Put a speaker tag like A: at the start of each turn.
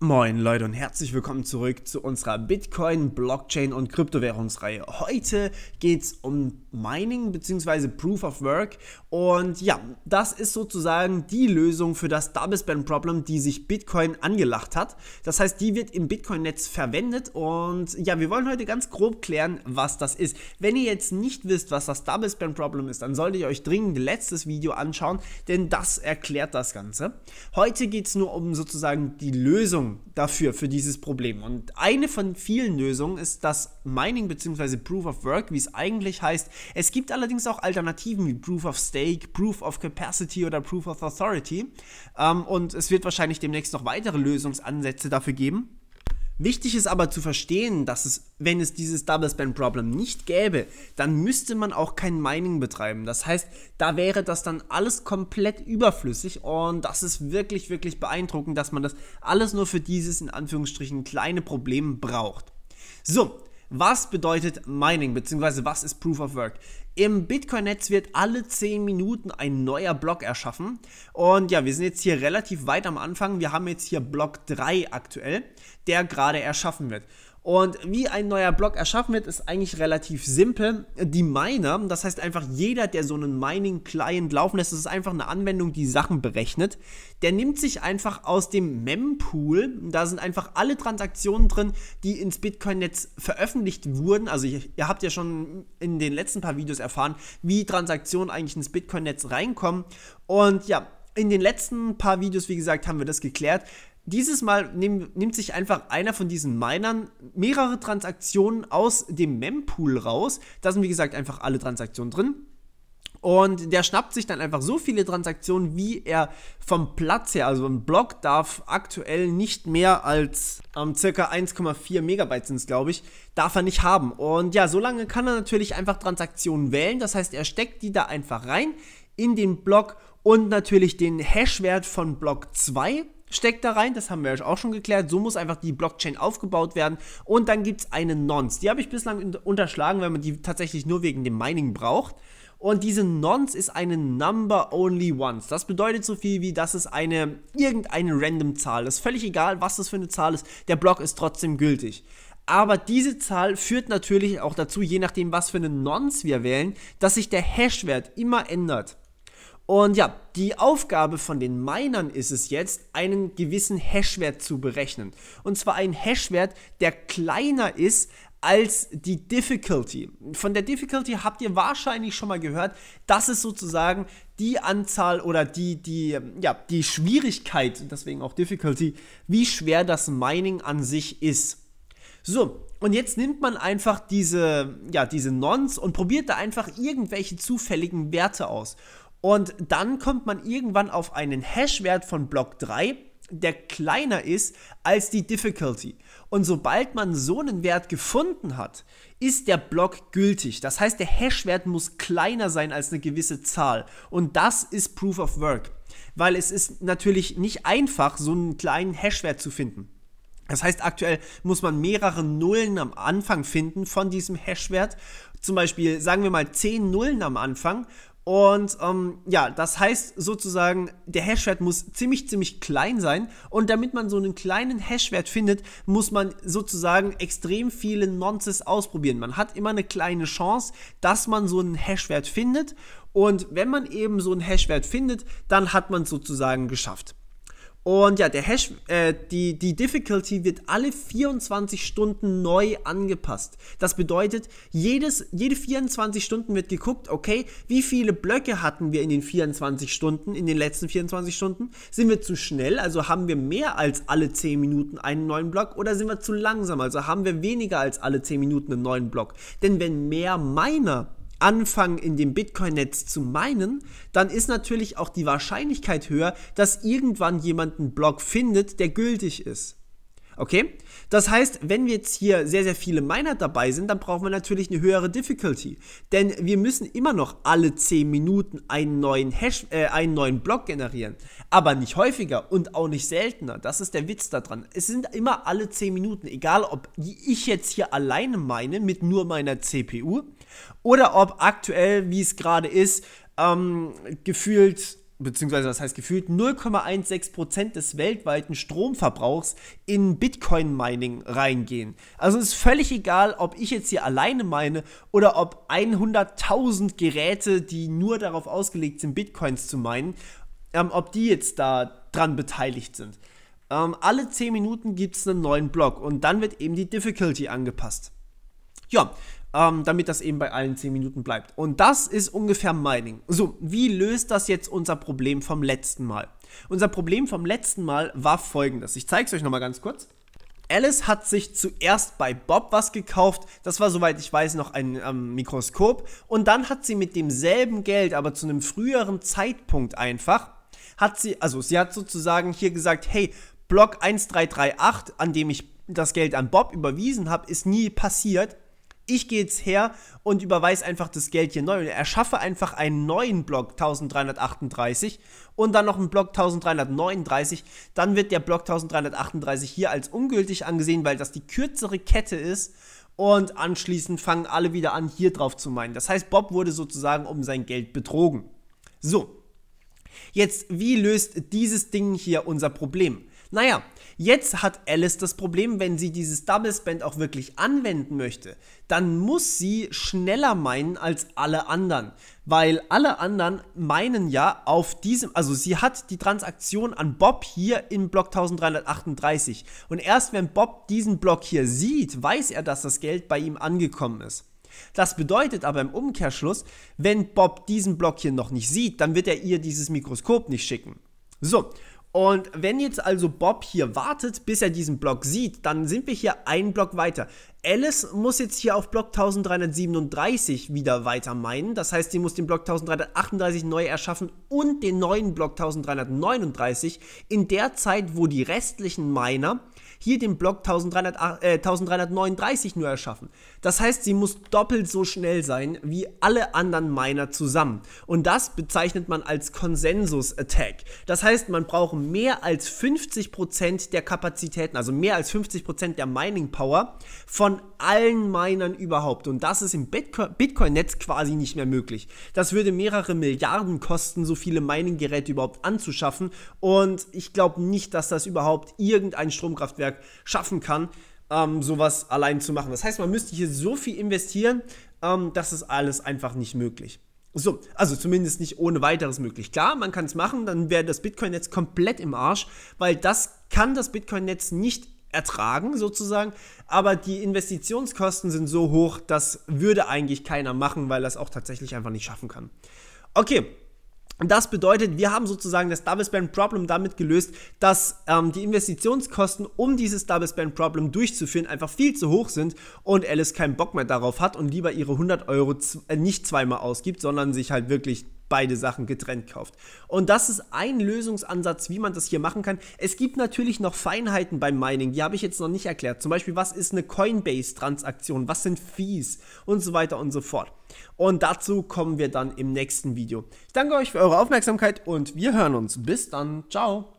A: Moin Leute und herzlich willkommen zurück zu unserer Bitcoin, Blockchain und Kryptowährungsreihe. Heute geht es um Mining bzw. Proof of Work und ja, das ist sozusagen die Lösung für das Double Spend Problem, die sich Bitcoin angelacht hat. Das heißt, die wird im Bitcoin-Netz verwendet und ja, wir wollen heute ganz grob klären, was das ist. Wenn ihr jetzt nicht wisst, was das Double Spend Problem ist, dann solltet ihr euch dringend letztes Video anschauen, denn das erklärt das Ganze. Heute geht es nur um sozusagen die Lösung Lösung dafür, für dieses Problem. Und eine von vielen Lösungen ist das Mining bzw. Proof of Work, wie es eigentlich heißt. Es gibt allerdings auch Alternativen wie Proof of Stake, Proof of Capacity oder Proof of Authority. Ähm, und es wird wahrscheinlich demnächst noch weitere Lösungsansätze dafür geben. Wichtig ist aber zu verstehen, dass es, wenn es dieses Double Spend Problem nicht gäbe, dann müsste man auch kein Mining betreiben. Das heißt, da wäre das dann alles komplett überflüssig und das ist wirklich, wirklich beeindruckend, dass man das alles nur für dieses in Anführungsstrichen kleine Problem braucht. So, was bedeutet Mining bzw. was ist Proof of Work? Im Bitcoin-Netz wird alle 10 Minuten ein neuer Block erschaffen. Und ja, wir sind jetzt hier relativ weit am Anfang. Wir haben jetzt hier Block 3 aktuell, der gerade erschaffen wird. Und wie ein neuer Block erschaffen wird, ist eigentlich relativ simpel. Die Miner, das heißt einfach jeder, der so einen Mining-Client laufen lässt, das ist einfach eine Anwendung, die Sachen berechnet, der nimmt sich einfach aus dem Mempool, da sind einfach alle Transaktionen drin, die ins Bitcoin-Netz veröffentlicht wurden. Also ihr, ihr habt ja schon in den letzten paar Videos erfahren, wie Transaktionen eigentlich ins Bitcoin-Netz reinkommen. Und ja, in den letzten paar Videos, wie gesagt, haben wir das geklärt dieses Mal nehm, nimmt sich einfach einer von diesen Minern mehrere Transaktionen aus dem Mempool raus. Da sind, wie gesagt, einfach alle Transaktionen drin. Und der schnappt sich dann einfach so viele Transaktionen, wie er vom Platz her, also ein Block darf aktuell nicht mehr als ähm, circa 1,4 Megabyte sind es, glaube ich, darf er nicht haben. Und ja, solange kann er natürlich einfach Transaktionen wählen. Das heißt, er steckt die da einfach rein in den Block und natürlich den Hashwert von Block 2 steckt da rein, das haben wir euch auch schon geklärt. So muss einfach die Blockchain aufgebaut werden. Und dann gibt es eine Nonce. Die habe ich bislang unterschlagen, weil man die tatsächlich nur wegen dem Mining braucht. Und diese Nonce ist eine Number Only Once. Das bedeutet so viel wie, dass es eine irgendeine random Zahl ist. Völlig egal, was das für eine Zahl ist. Der Block ist trotzdem gültig. Aber diese Zahl führt natürlich auch dazu, je nachdem, was für eine Nonce wir wählen, dass sich der Hash-Wert immer ändert. Und ja, die Aufgabe von den Minern ist es jetzt, einen gewissen Hashwert zu berechnen. Und zwar einen Hashwert, der kleiner ist als die Difficulty. Von der Difficulty habt ihr wahrscheinlich schon mal gehört. Das ist sozusagen die Anzahl oder die, die, ja, die Schwierigkeit, deswegen auch Difficulty, wie schwer das Mining an sich ist. So, und jetzt nimmt man einfach diese, ja, diese Nons und probiert da einfach irgendwelche zufälligen Werte aus. Und dann kommt man irgendwann auf einen Hash-Wert von Block 3, der kleiner ist als die Difficulty. Und sobald man so einen Wert gefunden hat, ist der Block gültig. Das heißt, der Hash-Wert muss kleiner sein als eine gewisse Zahl. Und das ist Proof of Work, weil es ist natürlich nicht einfach, so einen kleinen Hash-Wert zu finden. Das heißt, aktuell muss man mehrere Nullen am Anfang finden von diesem Hash-Wert. Zum Beispiel, sagen wir mal, 10 Nullen am Anfang und ähm, ja, das heißt sozusagen, der Hashwert muss ziemlich, ziemlich klein sein. Und damit man so einen kleinen Hashwert findet, muss man sozusagen extrem viele Nonces ausprobieren. Man hat immer eine kleine Chance, dass man so einen Hashwert findet. Und wenn man eben so einen Hashwert findet, dann hat man es sozusagen geschafft. Und ja, der Hash, äh, die, die Difficulty wird alle 24 Stunden neu angepasst. Das bedeutet, jedes, jede 24 Stunden wird geguckt, okay, wie viele Blöcke hatten wir in den 24 Stunden, in den letzten 24 Stunden? Sind wir zu schnell, also haben wir mehr als alle 10 Minuten einen neuen Block? Oder sind wir zu langsam, also haben wir weniger als alle 10 Minuten einen neuen Block? Denn wenn mehr Miner anfangen, in dem Bitcoin-Netz zu meinen, dann ist natürlich auch die Wahrscheinlichkeit höher, dass irgendwann jemand einen Block findet, der gültig ist. Okay? Das heißt, wenn wir jetzt hier sehr, sehr viele Miner dabei sind, dann brauchen wir natürlich eine höhere Difficulty. Denn wir müssen immer noch alle 10 Minuten einen neuen, Hash, äh, einen neuen Block generieren. Aber nicht häufiger und auch nicht seltener. Das ist der Witz daran. Es sind immer alle 10 Minuten, egal ob ich jetzt hier alleine meine mit nur meiner CPU oder ob aktuell, wie es gerade ist, ähm, gefühlt beziehungsweise was heißt gefühlt 0,16% des weltweiten Stromverbrauchs in Bitcoin-Mining reingehen. Also ist völlig egal, ob ich jetzt hier alleine meine oder ob 100.000 Geräte, die nur darauf ausgelegt sind, Bitcoins zu meinen, ähm, ob die jetzt da dran beteiligt sind. Ähm, alle 10 Minuten gibt es einen neuen Block und dann wird eben die Difficulty angepasst. Ja, ähm, damit das eben bei allen 10 Minuten bleibt. Und das ist ungefähr Mining. So, wie löst das jetzt unser Problem vom letzten Mal? Unser Problem vom letzten Mal war folgendes. Ich zeige es euch nochmal ganz kurz. Alice hat sich zuerst bei Bob was gekauft. Das war, soweit ich weiß, noch ein ähm, Mikroskop. Und dann hat sie mit demselben Geld, aber zu einem früheren Zeitpunkt einfach, hat sie, also sie hat sozusagen hier gesagt, hey, Block 1338, an dem ich das Geld an Bob überwiesen habe, ist nie passiert ich gehe jetzt her und überweise einfach das Geld hier neu und erschaffe einfach einen neuen Block 1338 und dann noch einen Block 1339, dann wird der Block 1338 hier als ungültig angesehen, weil das die kürzere Kette ist und anschließend fangen alle wieder an, hier drauf zu meinen. Das heißt, Bob wurde sozusagen um sein Geld betrogen. So, jetzt, wie löst dieses Ding hier unser Problem? Naja, jetzt hat Alice das Problem, wenn sie dieses Double Spend auch wirklich anwenden möchte, dann muss sie schneller meinen als alle anderen, weil alle anderen meinen ja auf diesem, also sie hat die Transaktion an Bob hier in Block 1338 und erst wenn Bob diesen Block hier sieht, weiß er, dass das Geld bei ihm angekommen ist. Das bedeutet aber im Umkehrschluss, wenn Bob diesen Block hier noch nicht sieht, dann wird er ihr dieses Mikroskop nicht schicken. So, und wenn jetzt also Bob hier wartet, bis er diesen Block sieht, dann sind wir hier einen Block weiter. Alice muss jetzt hier auf Block 1337 wieder weiter meinen. Das heißt, sie muss den Block 1338 neu erschaffen und den neuen Block 1339 in der Zeit, wo die restlichen Miner hier den Block 1300, äh, 1339 nur erschaffen. Das heißt, sie muss doppelt so schnell sein wie alle anderen Miner zusammen. Und das bezeichnet man als Konsensus-Attack. Das heißt, man braucht mehr als 50% der Kapazitäten, also mehr als 50% der Mining-Power von allen Minern überhaupt. Und das ist im Bitcoin-Netz quasi nicht mehr möglich. Das würde mehrere Milliarden kosten, so viele Mining-Geräte überhaupt anzuschaffen. Und ich glaube nicht, dass das überhaupt irgendein Stromkraftwerk Netzwerk schaffen kann, ähm, sowas allein zu machen. Das heißt, man müsste hier so viel investieren, ähm, das ist alles einfach nicht möglich. So, also zumindest nicht ohne weiteres möglich. Klar, man kann es machen, dann wäre das Bitcoin-Netz komplett im Arsch, weil das kann das Bitcoin-Netz nicht ertragen sozusagen, aber die Investitionskosten sind so hoch, das würde eigentlich keiner machen, weil das auch tatsächlich einfach nicht schaffen kann. Okay, das bedeutet, wir haben sozusagen das Double Spend Problem damit gelöst, dass ähm, die Investitionskosten, um dieses Double Spend Problem durchzuführen, einfach viel zu hoch sind und Alice keinen Bock mehr darauf hat und lieber ihre 100 Euro äh, nicht zweimal ausgibt, sondern sich halt wirklich beide Sachen getrennt kauft. Und das ist ein Lösungsansatz, wie man das hier machen kann. Es gibt natürlich noch Feinheiten beim Mining, die habe ich jetzt noch nicht erklärt. Zum Beispiel, was ist eine Coinbase-Transaktion, was sind Fees und so weiter und so fort. Und dazu kommen wir dann im nächsten Video. Ich danke euch für eure Aufmerksamkeit und wir hören uns. Bis dann. Ciao.